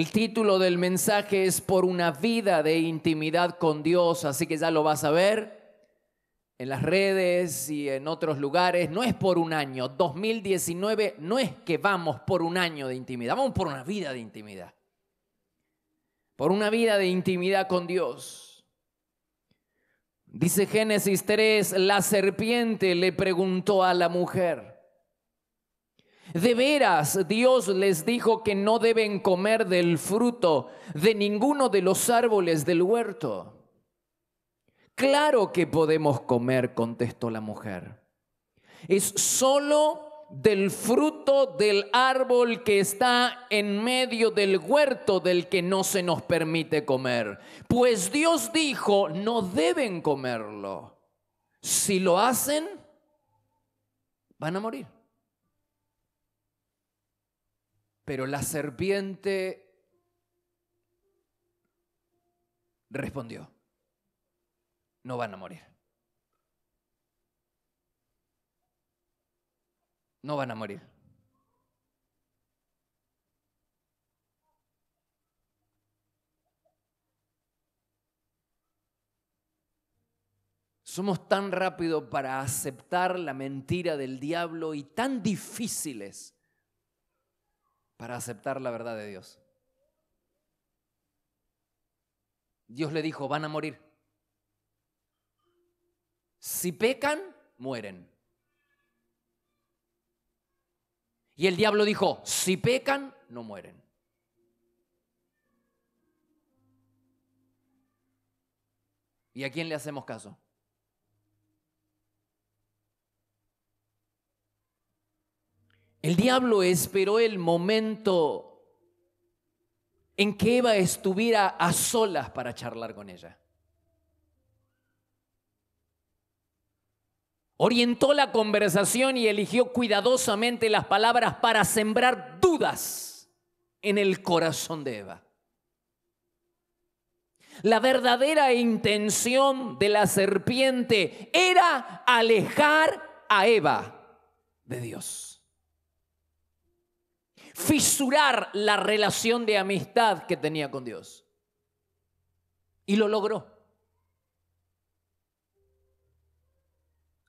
El título del mensaje es por una vida de intimidad con Dios, así que ya lo vas a ver en las redes y en otros lugares. No es por un año, 2019 no es que vamos por un año de intimidad, vamos por una vida de intimidad. Por una vida de intimidad con Dios. Dice Génesis 3, la serpiente le preguntó a la mujer, de veras, Dios les dijo que no deben comer del fruto de ninguno de los árboles del huerto. Claro que podemos comer, contestó la mujer. Es solo del fruto del árbol que está en medio del huerto del que no se nos permite comer. Pues Dios dijo, no deben comerlo. Si lo hacen, van a morir. Pero la serpiente respondió, no van a morir. No van a morir. Somos tan rápidos para aceptar la mentira del diablo y tan difíciles para aceptar la verdad de Dios. Dios le dijo, van a morir. Si pecan, mueren. Y el diablo dijo, si pecan, no mueren. ¿Y a quién le hacemos caso? El diablo esperó el momento en que Eva estuviera a solas para charlar con ella. Orientó la conversación y eligió cuidadosamente las palabras para sembrar dudas en el corazón de Eva. La verdadera intención de la serpiente era alejar a Eva de Dios fisurar la relación de amistad que tenía con Dios. Y lo logró.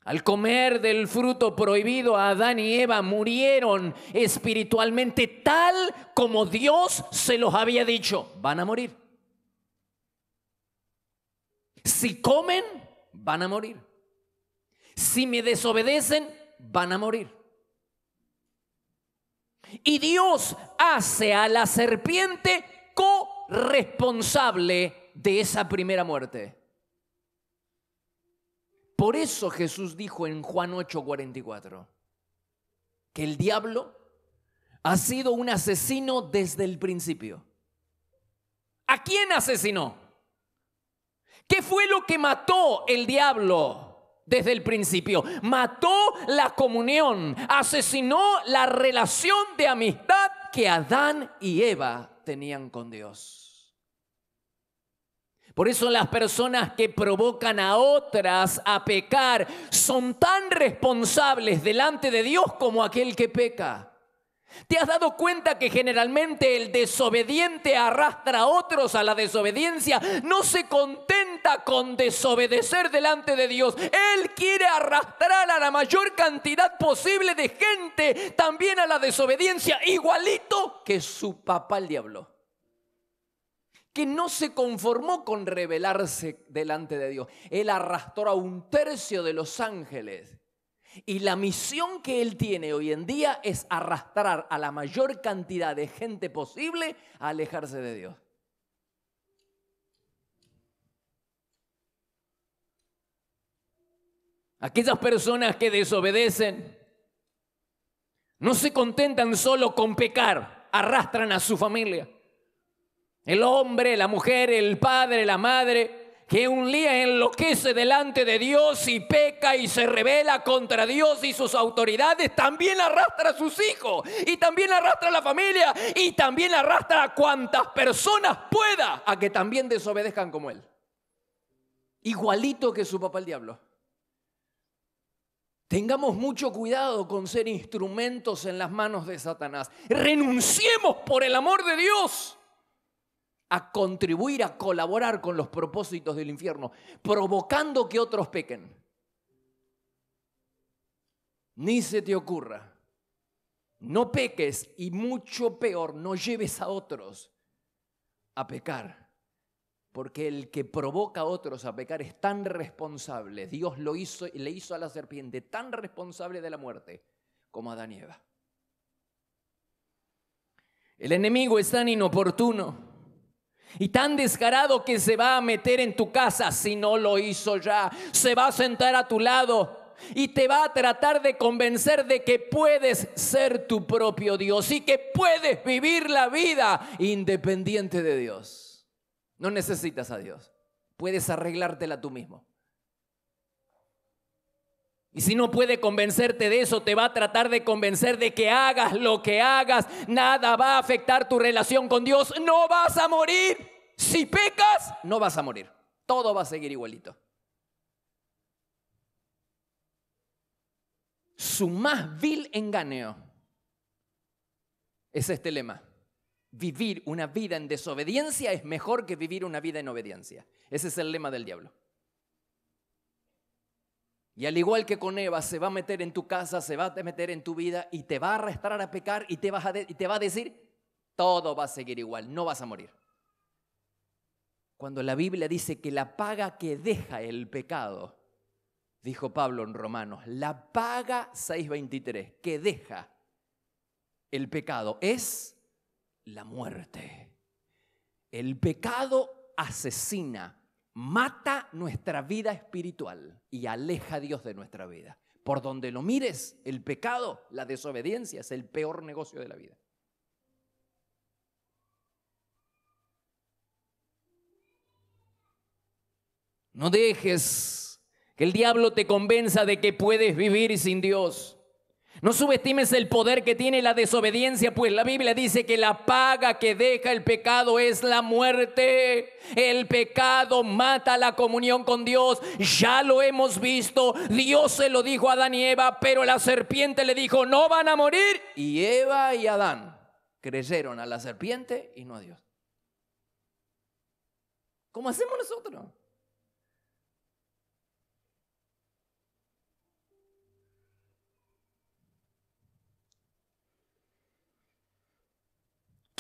Al comer del fruto prohibido, Adán y Eva murieron espiritualmente tal como Dios se los había dicho. Van a morir. Si comen, van a morir. Si me desobedecen, van a morir. Y Dios hace a la serpiente corresponsable de esa primera muerte. Por eso Jesús dijo en Juan 8:44 que el diablo ha sido un asesino desde el principio. ¿A quién asesinó? ¿Qué fue lo que mató el diablo? desde el principio. Mató la comunión, asesinó la relación de amistad que Adán y Eva tenían con Dios. Por eso las personas que provocan a otras a pecar son tan responsables delante de Dios como aquel que peca. ¿Te has dado cuenta que generalmente el desobediente arrastra a otros a la desobediencia? No se contenta con desobedecer delante de Dios. Él quiere arrastrar a la mayor cantidad posible de gente también a la desobediencia, igualito que su papá el diablo. Que no se conformó con rebelarse delante de Dios. Él arrastró a un tercio de los ángeles y la misión que él tiene hoy en día es arrastrar a la mayor cantidad de gente posible a alejarse de Dios. Aquellas personas que desobedecen no se contentan solo con pecar, arrastran a su familia. El hombre, la mujer, el padre, la madre, que un día enloquece delante de Dios y peca y se revela contra Dios y sus autoridades, también arrastra a sus hijos y también arrastra a la familia y también arrastra a cuantas personas pueda a que también desobedezcan como él. Igualito que su papá el diablo. Tengamos mucho cuidado con ser instrumentos en las manos de Satanás. Renunciemos por el amor de Dios a contribuir, a colaborar con los propósitos del infierno, provocando que otros pequen. Ni se te ocurra. No peques y mucho peor, no lleves a otros a pecar. Porque el que provoca a otros a pecar es tan responsable. Dios lo hizo, le hizo a la serpiente tan responsable de la muerte como a Daniela. El enemigo es tan inoportuno y tan descarado que se va a meter en tu casa si no lo hizo ya. Se va a sentar a tu lado y te va a tratar de convencer de que puedes ser tu propio Dios y que puedes vivir la vida independiente de Dios. No necesitas a Dios. Puedes arreglártela tú mismo. Y si no puede convencerte de eso, te va a tratar de convencer de que hagas lo que hagas, nada va a afectar tu relación con Dios, no vas a morir. Si pecas, no vas a morir. Todo va a seguir igualito. Su más vil engaño es este lema. Vivir una vida en desobediencia es mejor que vivir una vida en obediencia. Ese es el lema del diablo. Y al igual que con Eva, se va a meter en tu casa, se va a meter en tu vida y te va a arrastrar a pecar y te, y te va a decir, todo va a seguir igual, no vas a morir. Cuando la Biblia dice que la paga que deja el pecado, dijo Pablo en Romanos, la paga 6.23 que deja el pecado es la muerte. El pecado asesina, mata nuestra vida espiritual y aleja a Dios de nuestra vida. Por donde lo mires, el pecado, la desobediencia es el peor negocio de la vida. No dejes que el diablo te convenza de que puedes vivir sin Dios. No subestimes el poder que tiene la desobediencia, pues la Biblia dice que la paga que deja el pecado es la muerte. El pecado mata la comunión con Dios. Ya lo hemos visto. Dios se lo dijo a Adán y Eva, pero la serpiente le dijo, no van a morir. Y Eva y Adán creyeron a la serpiente y no a Dios. ¿Cómo hacemos nosotros?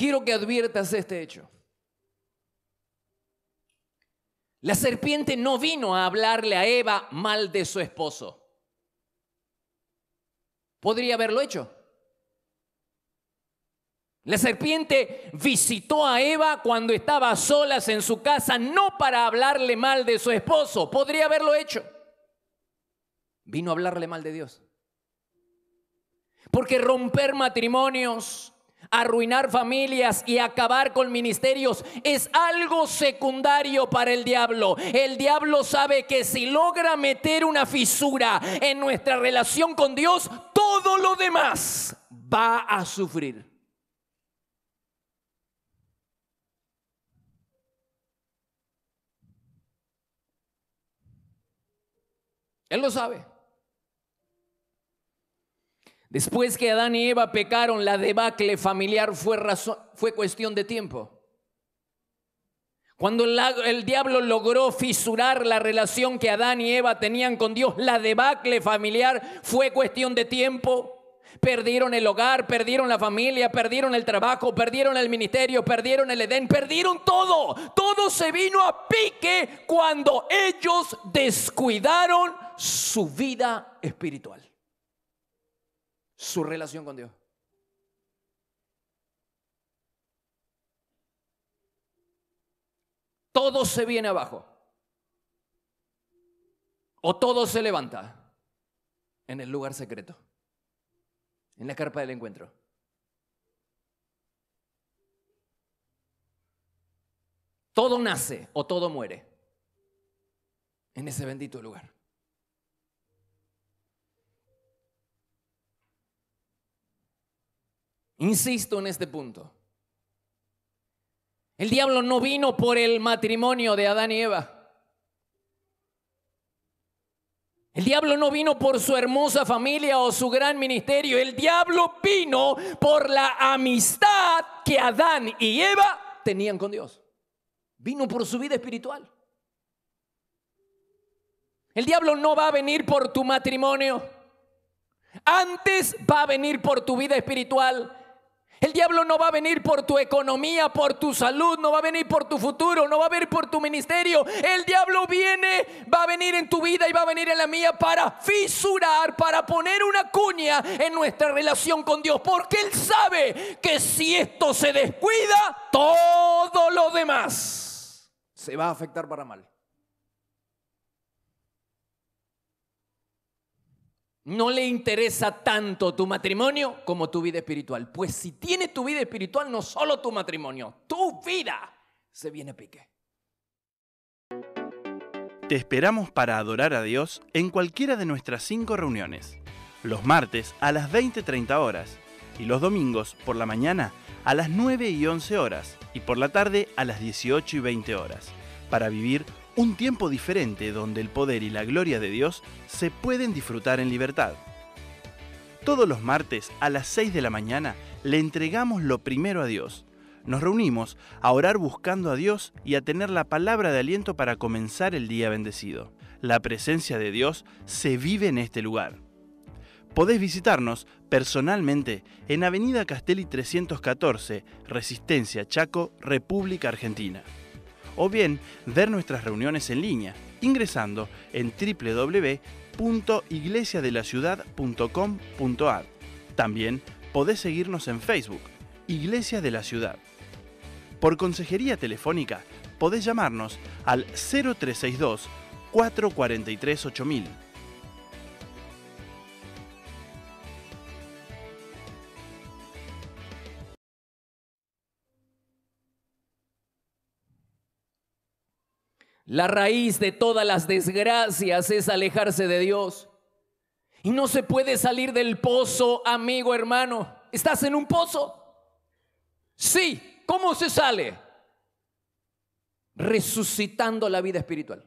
Quiero que adviertas este hecho. La serpiente no vino a hablarle a Eva mal de su esposo. Podría haberlo hecho. La serpiente visitó a Eva cuando estaba solas en su casa, no para hablarle mal de su esposo, podría haberlo hecho. Vino a hablarle mal de Dios. Porque romper matrimonios arruinar familias y acabar con ministerios es algo secundario para el diablo. El diablo sabe que si logra meter una fisura en nuestra relación con Dios, todo lo demás va a sufrir. Él lo sabe. Después que Adán y Eva pecaron, la debacle familiar fue, cuestión de tiempo. Cuando el, el, diablo logró fisurar la relación que Adán y Eva tenían con Dios, la debacle familiar fue cuestión de tiempo. Perdieron el hogar, perdieron la familia, perdieron el trabajo, perdieron el ministerio, perdieron el Edén, perdieron todo. Todo se vino a pique cuando ellos descuidaron su vida espiritual su relación con Dios. Todo se viene abajo. O todo se levanta en el lugar secreto, en la carpa del encuentro. Todo nace o todo muere en ese bendito lugar. Insisto en este punto. El diablo no vino por el matrimonio de Adán y Eva. El diablo no vino por su hermosa familia o su gran ministerio. El diablo vino por la amistad que Adán y Eva tenían con Dios. Vino por su vida espiritual. El diablo no va a venir por tu matrimonio. Antes va a venir por tu vida espiritual. El diablo no va a venir por tu economía, por tu salud, no va a venir por tu futuro, no va a venir por tu ministerio. El diablo viene, va a venir en tu vida y va a venir en la mía para fisurar, para poner una cuña en nuestra relación con Dios. Porque Él sabe que si esto se descuida, todo lo demás se va a afectar para mal. no le interesa tanto tu matrimonio como tu vida espiritual. Pues si tiene tu vida espiritual, no solo tu matrimonio, tu vida se viene a pique. Te esperamos para adorar a Dios en cualquiera de nuestras cinco reuniones. Los martes a las 20.30 horas y los domingos por la mañana a las 9 y 11 horas y por la tarde a las 18 y 20 horas para vivir un tiempo diferente donde el poder y la gloria de Dios se pueden disfrutar en libertad. Todos los martes a las 6 de la mañana le entregamos lo primero a Dios. Nos reunimos a orar buscando a Dios y a tener la palabra de aliento para comenzar el día bendecido. La presencia de Dios se vive en este lugar. Podés visitarnos personalmente en Avenida Castelli 314, Resistencia, Chaco, República Argentina o bien ver nuestras reuniones en línea ingresando en www.iglesiadelaciudad.com.ar. También podés seguirnos en Facebook, Iglesia de la Ciudad. Por consejería telefónica, podés llamarnos al 0362 443 8000 La raíz de todas las desgracias es alejarse de Dios. Y no se puede salir del pozo, amigo hermano. ¿Estás en un pozo? Sí. ¿Cómo se sale? Resucitando la vida espiritual.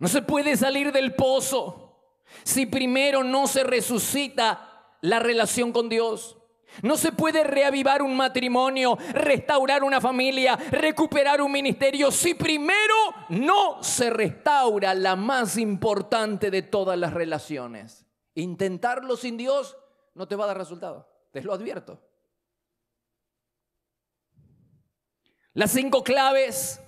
No se puede salir del pozo si primero no se resucita la relación con Dios. No se puede reavivar un matrimonio, restaurar una familia, recuperar un ministerio si primero no se restaura la más importante de todas las relaciones. Intentarlo sin Dios no te va a dar resultado, te lo advierto. Las cinco claves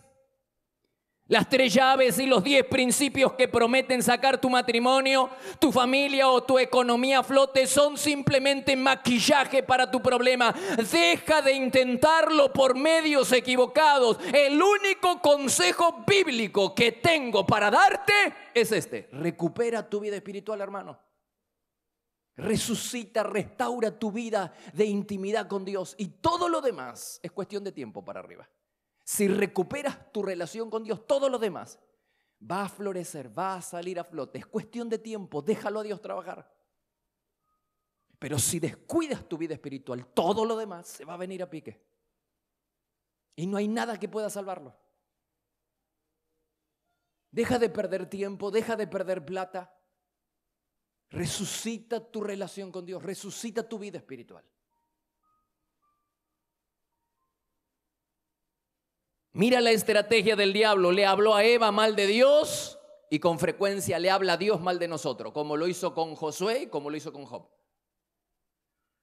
las tres llaves y los diez principios que prometen sacar tu matrimonio, tu familia o tu economía a flote son simplemente maquillaje para tu problema. Deja de intentarlo por medios equivocados. El único consejo bíblico que tengo para darte es este. Recupera tu vida espiritual, hermano. Resucita, restaura tu vida de intimidad con Dios y todo lo demás es cuestión de tiempo para arriba. Si recuperas tu relación con Dios, todo lo demás va a florecer, va a salir a flote. Es cuestión de tiempo, déjalo a Dios trabajar. Pero si descuidas tu vida espiritual, todo lo demás se va a venir a pique. Y no hay nada que pueda salvarlo. Deja de perder tiempo, deja de perder plata. Resucita tu relación con Dios, resucita tu vida espiritual. Mira la estrategia del diablo. Le habló a Eva mal de Dios y con frecuencia le habla a Dios mal de nosotros, como lo hizo con Josué y como lo hizo con Job.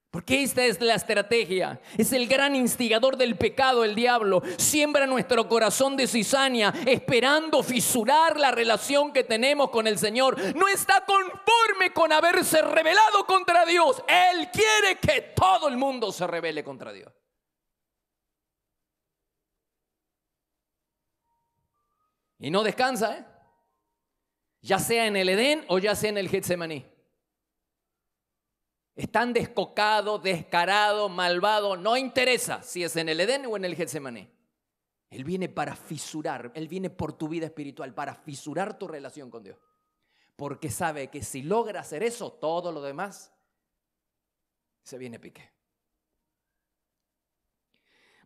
Porque esta es la estrategia. Es el gran instigador del pecado, el diablo. Siembra nuestro corazón de cizaña, esperando fisurar la relación que tenemos con el Señor. No está conforme con haberse rebelado contra Dios. Él quiere que todo el mundo se revele contra Dios. Y no descansa, ¿eh? ya sea en el Edén o ya sea en el Getsemaní. Están descocado, descarado, malvado. no interesa si es en el Edén o en el Getsemaní. Él viene para fisurar, Él viene por tu vida espiritual, para fisurar tu relación con Dios. Porque sabe que si logra hacer eso, todo lo demás se viene pique.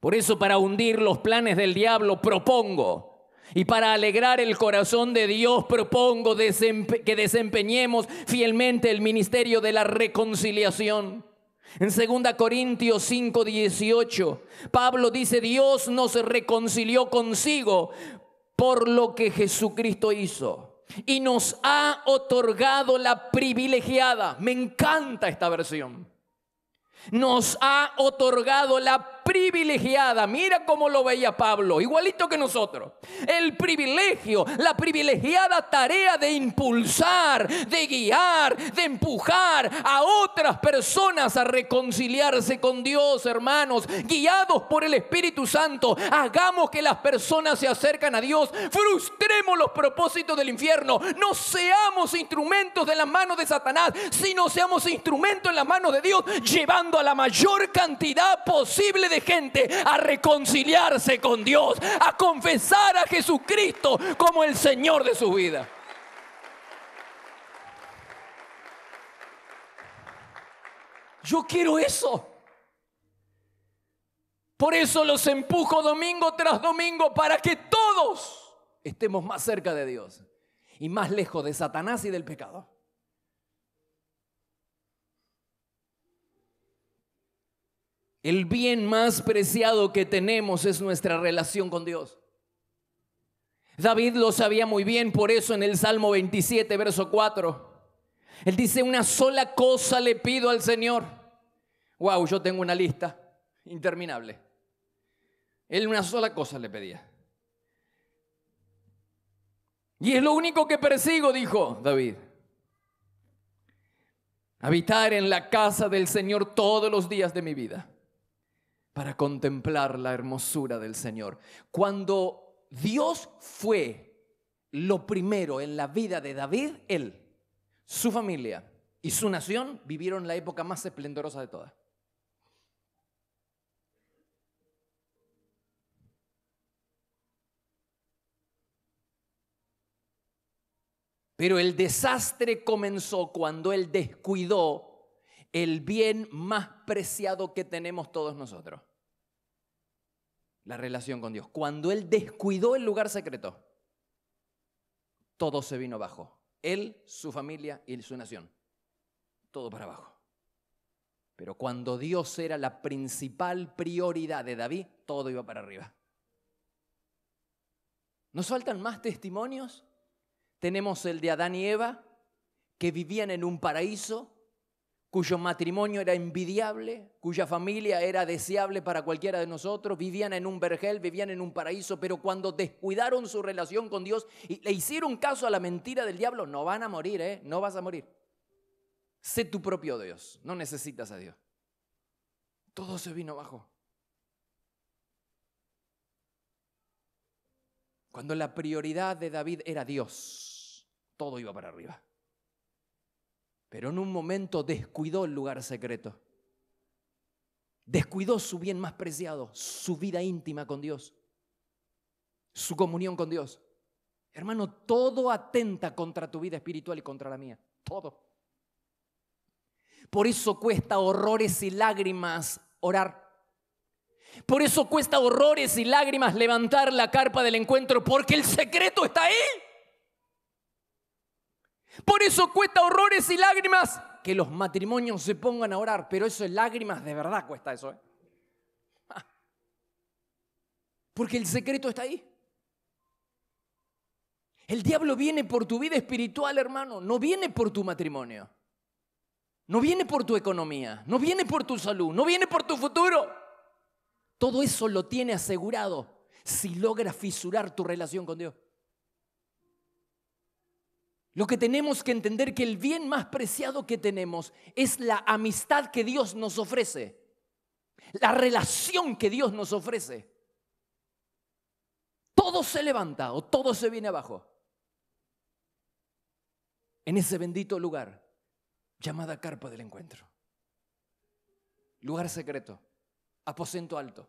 Por eso para hundir los planes del diablo propongo y para alegrar el corazón de Dios propongo que desempeñemos fielmente el ministerio de la reconciliación. En 2 Corintios 5, 18, Pablo dice, Dios nos reconcilió consigo por lo que Jesucristo hizo y nos ha otorgado la privilegiada, me encanta esta versión, nos ha otorgado la privilegiada. Mira cómo lo veía Pablo, igualito que nosotros. El privilegio, la privilegiada tarea de impulsar, de guiar, de empujar a otras personas a reconciliarse con Dios, hermanos, guiados por el Espíritu Santo. Hagamos que las personas se acercan a Dios, frustremos los propósitos del infierno, no seamos instrumentos de la mano de Satanás, sino seamos instrumentos en la mano de Dios, llevando a la mayor cantidad posible de gente a reconciliarse con Dios, a confesar a Jesucristo como el Señor de su vida. Yo quiero eso. Por eso los empujo domingo tras domingo para que todos estemos más cerca de Dios y más lejos de Satanás y del pecado. El bien más preciado que tenemos es nuestra relación con Dios. David lo sabía muy bien, por eso en el Salmo 27, verso 4, él dice, una sola cosa le pido al Señor. Wow, yo tengo una lista interminable. Él una sola cosa le pedía. Y es lo único que persigo, dijo David. Habitar en la casa del Señor todos los días de mi vida para contemplar la hermosura del Señor. Cuando Dios fue lo primero en la vida de David, él, su familia y su nación vivieron la época más esplendorosa de todas. Pero el desastre comenzó cuando él descuidó el bien más preciado que tenemos todos nosotros. La relación con Dios. Cuando Él descuidó el lugar secreto, todo se vino abajo. Él, su familia y su nación. Todo para abajo. Pero cuando Dios era la principal prioridad de David, todo iba para arriba. ¿Nos faltan más testimonios? Tenemos el de Adán y Eva, que vivían en un paraíso, cuyo matrimonio era envidiable, cuya familia era deseable para cualquiera de nosotros, vivían en un vergel, vivían en un paraíso, pero cuando descuidaron su relación con Dios y le hicieron caso a la mentira del diablo, no van a morir, ¿eh? No vas a morir. Sé tu propio Dios, no necesitas a Dios. Todo se vino abajo. Cuando la prioridad de David era Dios, todo iba para arriba pero en un momento descuidó el lugar secreto. Descuidó su bien más preciado, su vida íntima con Dios, su comunión con Dios. Hermano, todo atenta contra tu vida espiritual y contra la mía. Todo. Por eso cuesta horrores y lágrimas orar. Por eso cuesta horrores y lágrimas levantar la carpa del encuentro, porque el secreto está ahí. Por eso cuesta horrores y lágrimas que los matrimonios se pongan a orar, pero eso es lágrimas de verdad cuesta eso. ¿eh? Ah. Porque el secreto está ahí. El diablo viene por tu vida espiritual, hermano, no viene por tu matrimonio. No viene por tu economía, no viene por tu salud, no viene por tu futuro. Todo eso lo tiene asegurado si logras fisurar tu relación con Dios. Lo que tenemos que entender que el bien más preciado que tenemos es la amistad que Dios nos ofrece, la relación que Dios nos ofrece. Todo se levanta o todo se viene abajo. En ese bendito lugar llamada carpa del encuentro. Lugar secreto, aposento alto,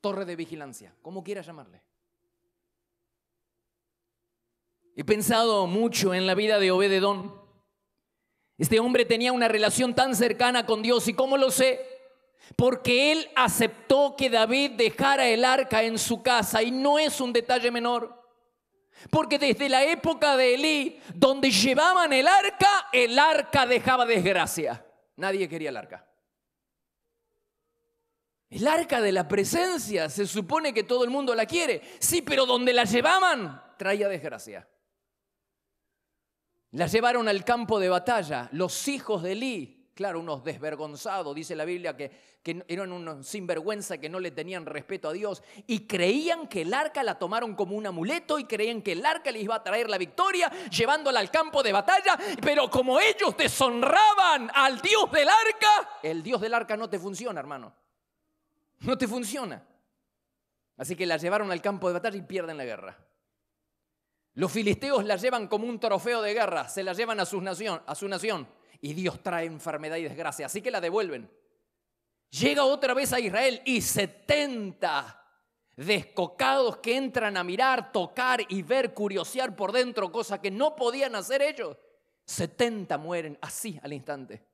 torre de vigilancia, como quieras llamarle. He pensado mucho en la vida de Obededón. Este hombre tenía una relación tan cercana con Dios y cómo lo sé, porque él aceptó que David dejara el arca en su casa y no es un detalle menor. Porque desde la época de Elí, donde llevaban el arca, el arca dejaba desgracia. Nadie quería el arca. El arca de la presencia, se supone que todo el mundo la quiere. Sí, pero donde la llevaban, traía desgracia. La llevaron al campo de batalla, los hijos de Elí, claro, unos desvergonzados, dice la Biblia, que, que, eran unos sinvergüenza que no le tenían respeto a Dios, y creían que el arca la tomaron como un amuleto y creían que el arca les iba a traer la victoria, llevándola al campo de batalla, pero como ellos deshonraban al Dios del arca, el Dios del arca no te funciona, hermano, no te funciona. Así que la llevaron al campo de batalla y pierden la guerra. Los filisteos la llevan como un trofeo de guerra, se la llevan a su nación, a su nación y Dios trae enfermedad y desgracia, así que la devuelven. Llega otra vez a Israel y 70 descocados que entran a mirar, tocar y ver, curiosear por dentro cosas que no podían hacer ellos. 70 mueren así al instante.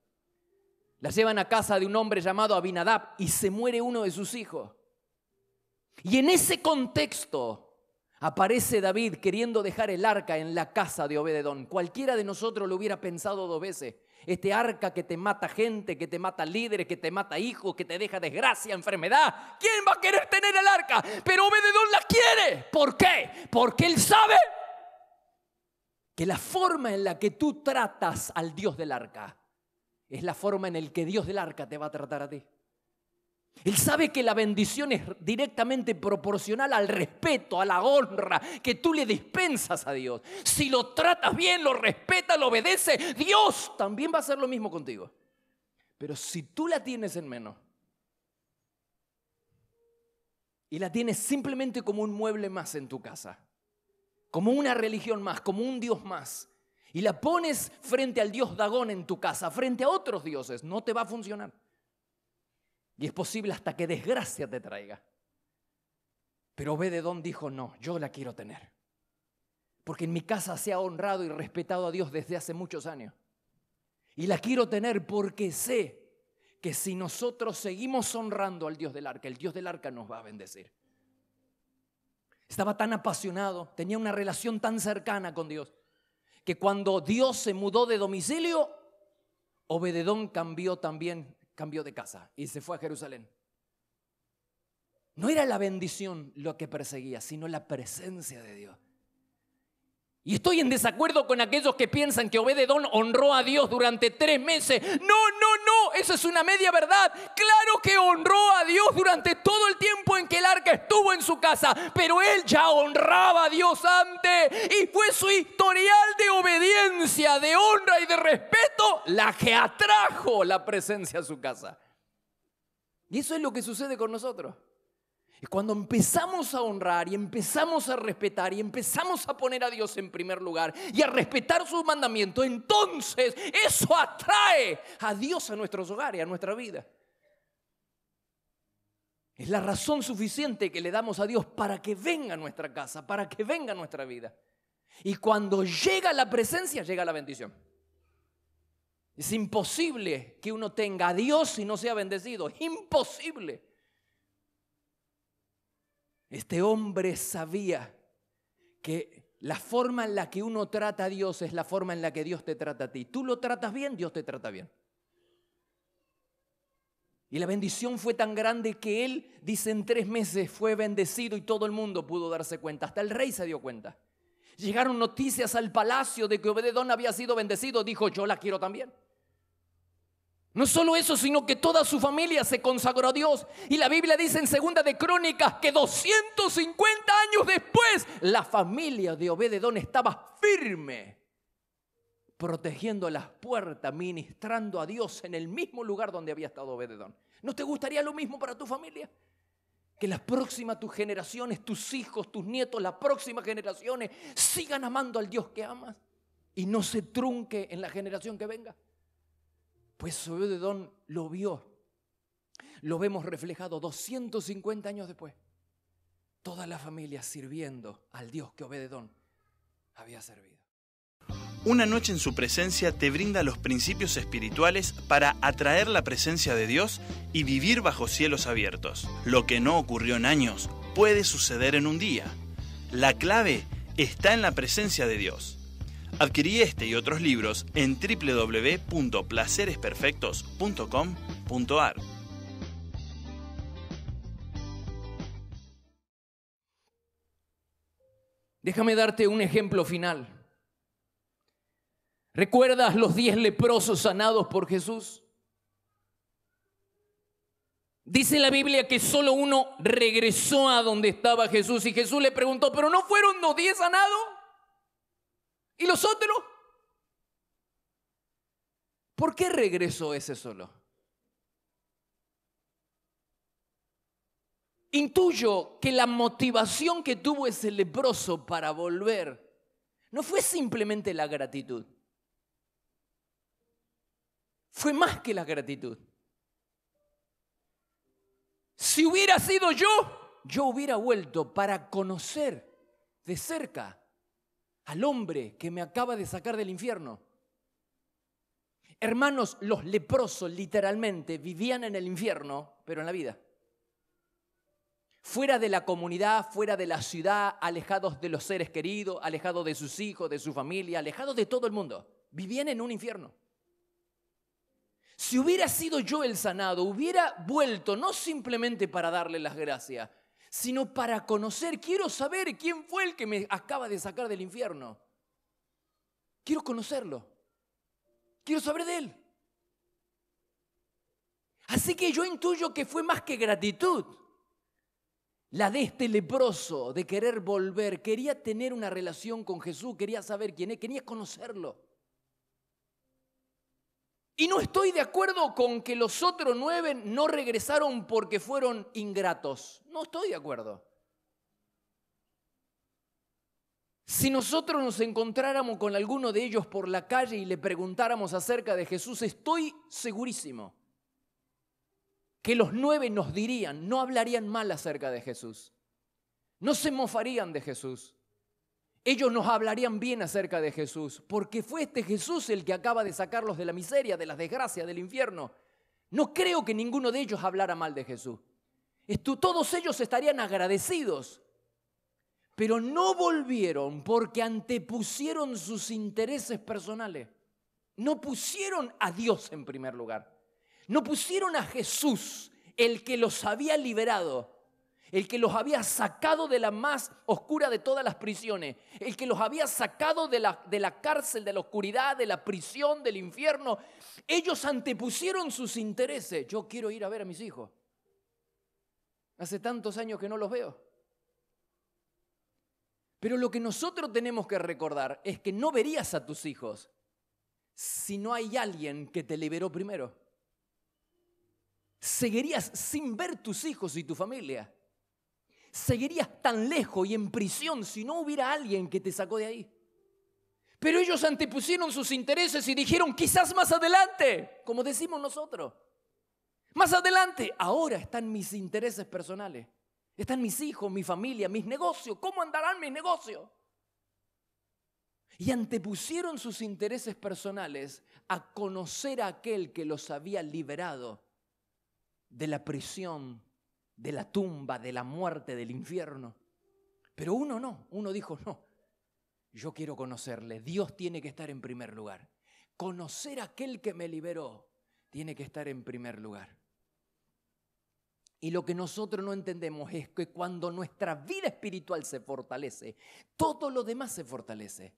La llevan a casa de un hombre llamado Abinadab y se muere uno de sus hijos. Y en ese contexto, Aparece David queriendo dejar el arca en la casa de Obededón. Cualquiera de nosotros lo hubiera pensado dos veces. Este arca que te mata gente, que te mata líderes, que te mata hijos, que te deja desgracia, enfermedad. ¿Quién va a querer tener el arca? Pero Obededón la quiere. ¿Por qué? Porque él sabe que la forma en la que tú tratas al Dios del arca es la forma en la que Dios del arca te va a tratar a ti. Él sabe que la bendición es directamente proporcional al respeto, a la honra que tú le dispensas a Dios. Si lo tratas bien, lo respetas, lo obedece, Dios también va a hacer lo mismo contigo. Pero si tú la tienes en menos y la tienes simplemente como un mueble más en tu casa, como una religión más, como un Dios más, y la pones frente al Dios Dagón en tu casa, frente a otros dioses, no te va a funcionar. Y es posible hasta que desgracia te traiga. Pero Obededón dijo, no, yo la quiero tener. Porque en mi casa se ha honrado y respetado a Dios desde hace muchos años. Y la quiero tener porque sé que si nosotros seguimos honrando al Dios del arca, el Dios del arca nos va a bendecir. Estaba tan apasionado, tenía una relación tan cercana con Dios, que cuando Dios se mudó de domicilio, Obededón cambió también cambió de casa y se fue a Jerusalén. No era la bendición lo que perseguía, sino la presencia de Dios. Y estoy en desacuerdo con aquellos que piensan que Obededón honró a Dios durante tres meses. No, no, no, eso es una media verdad. Claro que honró a Dios durante todo el tiempo en que el arca estuvo en su casa, pero él ya honraba a Dios antes. Y fue su historial de obediencia, de honra y de respeto la que atrajo la presencia a su casa. Y eso es lo que sucede con nosotros. Y cuando empezamos a honrar y empezamos a respetar y empezamos a poner a Dios en primer lugar y a respetar sus mandamientos, entonces eso atrae a Dios a nuestros hogares, a nuestra vida. Es la razón suficiente que le damos a Dios para que venga a nuestra casa, para que venga a nuestra vida. Y cuando llega la presencia, llega la bendición. Es imposible que uno tenga a Dios y no sea bendecido. Es imposible. Este hombre sabía que la forma en la que uno trata a Dios es la forma en la que Dios te trata a ti. Tú lo tratas bien, Dios te trata bien. Y la bendición fue tan grande que él, dice, en tres meses fue bendecido y todo el mundo pudo darse cuenta. Hasta el rey se dio cuenta. Llegaron noticias al palacio de que Obededón había sido bendecido. Dijo, yo la quiero también. No solo eso, sino que toda su familia se consagró a Dios. Y la Biblia dice en segunda de Crónicas que 250 años después la familia de Obededón estaba firme, protegiendo las puertas, ministrando a Dios en el mismo lugar donde había estado Obededón. ¿No te gustaría lo mismo para tu familia? Que las próximas tus generaciones, tus hijos, tus nietos, las próximas generaciones sigan amando al Dios que amas y no se trunque en la generación que venga. Pues Obededón lo vio. Lo vemos reflejado 250 años después. Toda la familia sirviendo al Dios que Obededón había servido. Una noche en su presencia te brinda los principios espirituales para atraer la presencia de Dios y vivir bajo cielos abiertos. Lo que no ocurrió en años puede suceder en un día. La clave está en la presencia de Dios. Adquirí este y otros libros en www.placeresperfectos.com.ar. Déjame darte un ejemplo final. ¿Recuerdas los diez leprosos sanados por Jesús? Dice la Biblia que solo uno regresó a donde estaba Jesús y Jesús le preguntó, ¿pero no fueron los diez sanados? ¿Y los otros? ¿Por qué regresó ese solo? Intuyo que la motivación que tuvo ese leproso para volver no fue simplemente la gratitud. Fue más que la gratitud. Si hubiera sido yo, yo hubiera vuelto para conocer de cerca al hombre que me acaba de sacar del infierno. Hermanos, los leprosos literalmente vivían en el infierno, pero en la vida. Fuera de la comunidad, fuera de la ciudad, alejados de los seres queridos, alejados de sus hijos, de su familia, alejados de todo el mundo. Vivían en un infierno. Si hubiera sido yo el sanado, hubiera vuelto no simplemente para darle las gracias, sino para conocer. Quiero saber quién fue el que me acaba de sacar del infierno. Quiero conocerlo. Quiero saber de él. Así que yo intuyo que fue más que gratitud. La de este leproso, de querer volver, quería tener una relación con Jesús, quería saber quién es, quería conocerlo. Y no estoy de acuerdo con que los otros nueve no regresaron porque fueron ingratos. No estoy de acuerdo. Si nosotros nos encontráramos con alguno de ellos por la calle y le preguntáramos acerca de Jesús, estoy segurísimo que los nueve nos dirían, no hablarían mal acerca de Jesús, no se mofarían de Jesús, ellos nos hablarían bien acerca de Jesús, porque fue este Jesús el que acaba de sacarlos de la miseria, de las desgracias, del infierno. No creo que ninguno de ellos hablara mal de Jesús. Todos ellos estarían agradecidos, pero no volvieron porque antepusieron sus intereses personales. No pusieron a Dios en primer lugar. No pusieron a Jesús, el que los había liberado, el que los había sacado de la más oscura de todas las prisiones, el que los había sacado de la, de la, cárcel, de la oscuridad, de la prisión, del infierno, ellos antepusieron sus intereses. Yo quiero ir a ver a mis hijos. Hace tantos años que no los veo. Pero lo que nosotros tenemos que recordar es que no verías a tus hijos si no hay alguien que te liberó primero. Seguirías sin ver tus hijos y tu familia seguirías tan lejos y en prisión si no hubiera alguien que te sacó de ahí. Pero ellos antepusieron sus intereses y dijeron, quizás más adelante, como decimos nosotros, más adelante, ahora están mis intereses personales, están mis hijos, mi familia, mis negocios, ¿cómo andarán mis negocios? Y antepusieron sus intereses personales a conocer a aquel que los había liberado de la prisión de la tumba, de la muerte, del infierno. Pero uno no, uno dijo, no, yo quiero conocerle, Dios tiene que estar en primer lugar. Conocer a aquel que me liberó tiene que estar en primer lugar. Y lo que nosotros no entendemos es que cuando nuestra vida espiritual se fortalece, todo lo demás se fortalece.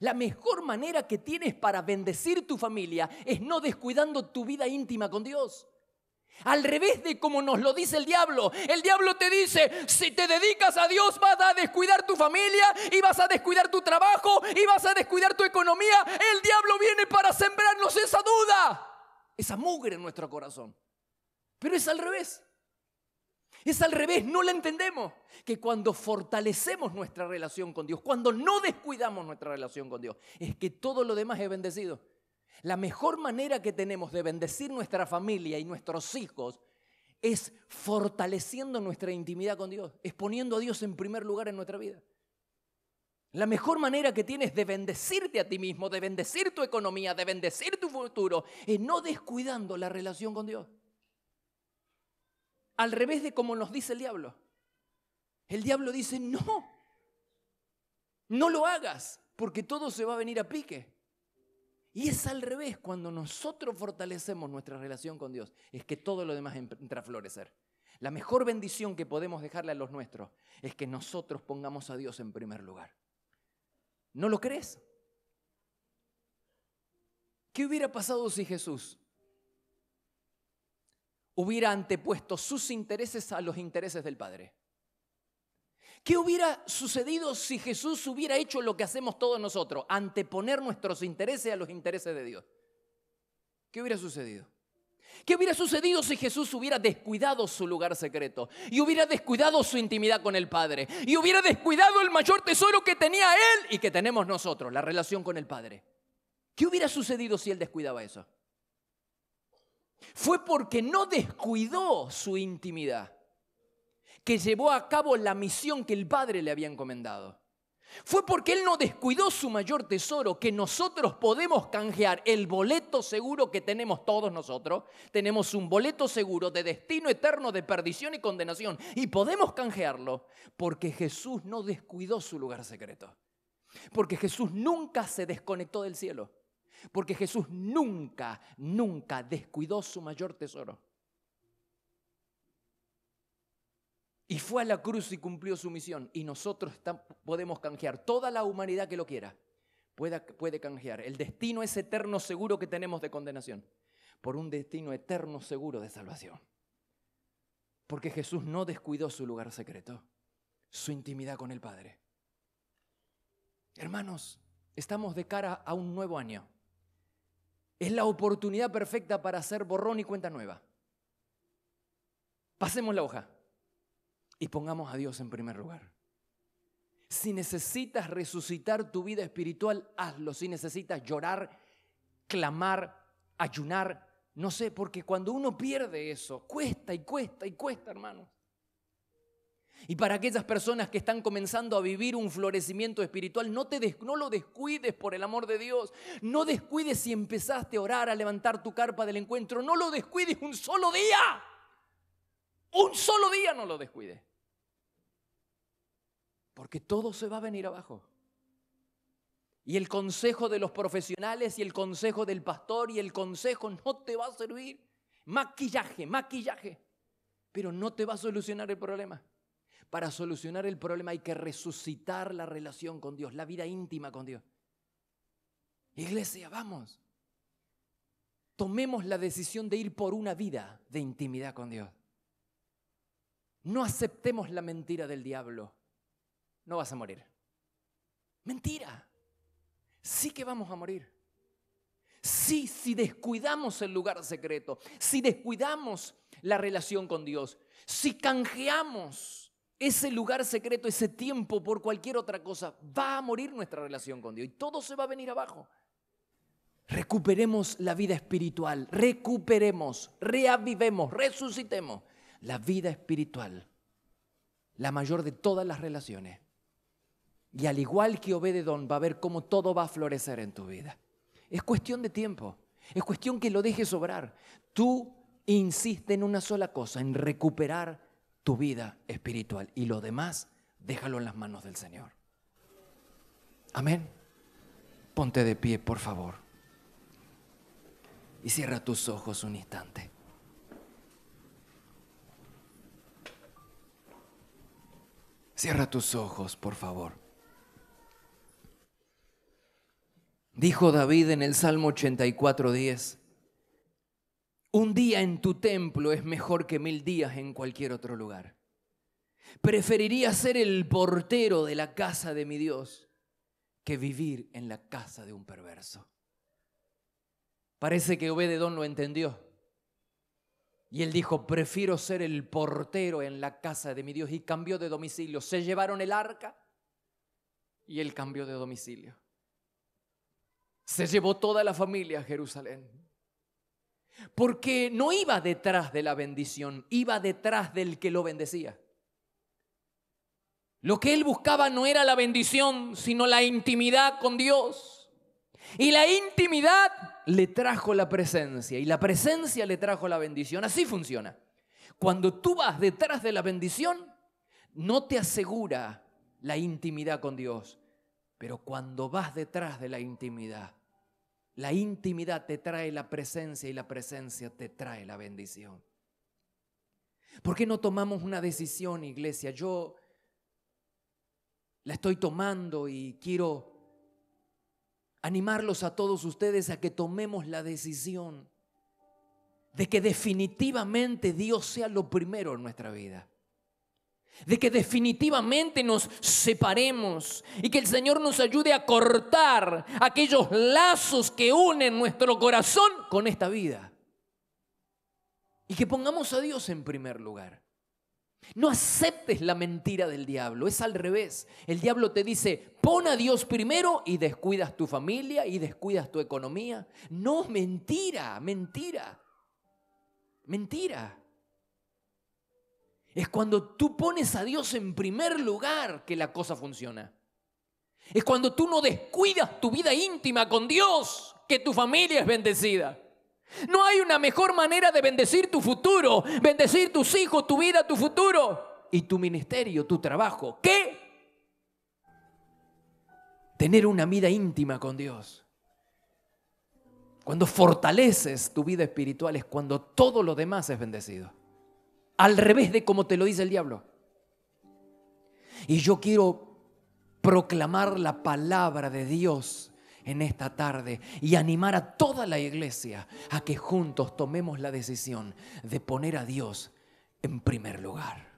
La mejor manera que tienes para bendecir tu familia es no descuidando tu vida íntima con Dios. Al revés de como nos lo dice el diablo. El diablo te dice, si te dedicas a Dios vas a descuidar tu familia y vas a descuidar tu trabajo y vas a descuidar tu economía. El diablo viene para sembrarnos esa duda, esa mugre en nuestro corazón. Pero es al revés. Es al revés, no la entendemos. Que cuando fortalecemos nuestra relación con Dios, cuando no descuidamos nuestra relación con Dios, es que todo lo demás es bendecido. La mejor manera que tenemos de bendecir nuestra familia y nuestros hijos es fortaleciendo nuestra intimidad con Dios, es poniendo a Dios en primer lugar en nuestra vida. La mejor manera que tienes de bendecirte a ti mismo, de bendecir tu economía, de bendecir tu futuro, es no descuidando la relación con Dios. Al revés de como nos dice el diablo. El diablo dice, no, no lo hagas, porque todo se va a venir a pique. Y es al revés, cuando nosotros fortalecemos nuestra relación con Dios, es que todo lo demás em-, entra a florecer. La mejor bendición que podemos dejarle a los nuestros es que nosotros pongamos a Dios en primer lugar. ¿No lo crees? ¿Qué hubiera pasado si Jesús hubiera antepuesto sus intereses a los intereses del Padre? ¿Qué hubiera sucedido si Jesús hubiera hecho lo que hacemos todos nosotros, anteponer nuestros intereses a los intereses de Dios? ¿Qué hubiera sucedido? ¿Qué hubiera sucedido si Jesús hubiera descuidado su lugar secreto y hubiera descuidado su intimidad con el Padre y hubiera descuidado el mayor tesoro que tenía Él y que tenemos nosotros, la relación con el Padre? ¿Qué hubiera sucedido si Él descuidaba eso? Fue porque no descuidó su intimidad que llevó a cabo la misión que el Padre le había encomendado. Fue porque Él no descuidó su mayor tesoro, que nosotros podemos canjear el boleto seguro que tenemos todos nosotros. Tenemos un boleto seguro de destino eterno, de perdición y condenación. Y podemos canjearlo porque Jesús no descuidó su lugar secreto. Porque Jesús nunca se desconectó del cielo. Porque Jesús nunca, nunca descuidó su mayor tesoro. y fue a la cruz y cumplió su misión. Y nosotros podemos canjear, toda la humanidad que lo quiera puede, puede canjear el destino es eterno seguro que tenemos de condenación por un destino eterno seguro de salvación. Porque Jesús no descuidó su lugar secreto, su intimidad con el Padre. Hermanos, estamos de cara a un nuevo año. Es la oportunidad perfecta para hacer borrón y cuenta nueva. Pasemos la hoja y pongamos a Dios en primer lugar. Si necesitas resucitar tu vida espiritual, hazlo. Si necesitas llorar, clamar, ayunar, no sé, porque cuando uno pierde eso, cuesta y cuesta y cuesta, hermano. Y para aquellas personas que están comenzando a vivir un florecimiento espiritual, no, te no lo descuides por el amor de Dios. No descuides si empezaste a orar, a levantar tu carpa del encuentro. No lo descuides un solo día. Un solo día no lo descuide. Porque todo se va a venir abajo. Y el consejo de los profesionales y el consejo del pastor y el consejo no te va a servir. Maquillaje, maquillaje. Pero no te va a solucionar el problema. Para solucionar el problema hay que resucitar la relación con Dios, la vida íntima con Dios. Iglesia, vamos. Tomemos la decisión de ir por una vida de intimidad con Dios no aceptemos la mentira del diablo, no vas a morir. Mentira. Sí que vamos a morir. Sí, si descuidamos el lugar secreto, si descuidamos la relación con Dios, si canjeamos ese lugar secreto, ese tiempo por cualquier otra cosa, va a morir nuestra relación con Dios y todo se va a venir abajo. Recuperemos la vida espiritual, recuperemos, reavivemos, resucitemos la vida espiritual, la mayor de todas las relaciones. Y al igual que Obededón, va a ver cómo todo va a florecer en tu vida. Es cuestión de tiempo, es cuestión que lo dejes obrar. Tú insiste en una sola cosa, en recuperar tu vida espiritual y lo demás déjalo en las manos del Señor. Amén. Ponte de pie, por favor. Y cierra tus ojos un instante. Cierra tus ojos, por favor. Dijo David en el Salmo 84:10, un día en tu templo es mejor que mil días en cualquier otro lugar. Preferiría ser el portero de la casa de mi Dios que vivir en la casa de un perverso. Parece que Obededón lo entendió. Y él dijo, prefiero ser el portero en la casa de mi Dios. Y cambió de domicilio. Se llevaron el arca y él cambió de domicilio. Se llevó toda la familia a Jerusalén. Porque no iba detrás de la bendición, iba detrás del que lo bendecía. Lo que él buscaba no era la bendición, sino la intimidad con Dios. Y la intimidad le trajo la presencia y la presencia le trajo la bendición. Así funciona. Cuando tú vas detrás de la bendición, no te asegura la intimidad con Dios. Pero cuando vas detrás de la intimidad, la intimidad te trae la presencia y la presencia te trae la bendición. ¿Por qué no tomamos una decisión, iglesia? Yo la estoy tomando y quiero animarlos a todos ustedes a que tomemos la decisión de que definitivamente Dios sea lo primero en nuestra vida. De que definitivamente nos separemos y que el Señor nos ayude a cortar aquellos lazos que unen nuestro corazón con esta vida. Y que pongamos a Dios en primer lugar. No aceptes la mentira del diablo, es al revés. El diablo te dice, pon a Dios primero y descuidas tu familia y descuidas tu economía. No, mentira, mentira, mentira. Es cuando tú pones a Dios en primer lugar que la cosa funciona. Es cuando tú no descuidas tu vida íntima con Dios que tu familia es bendecida. No hay una mejor manera de bendecir tu futuro, bendecir tus hijos, tu vida, tu futuro y tu ministerio, tu trabajo. ¿Qué? Tener una vida íntima con Dios. Cuando fortaleces tu vida espiritual es cuando todo lo demás es bendecido. Al revés de como te lo dice el diablo. Y yo quiero proclamar la palabra de Dios en esta tarde y animar a toda la iglesia a que juntos tomemos la decisión de poner a Dios en primer lugar.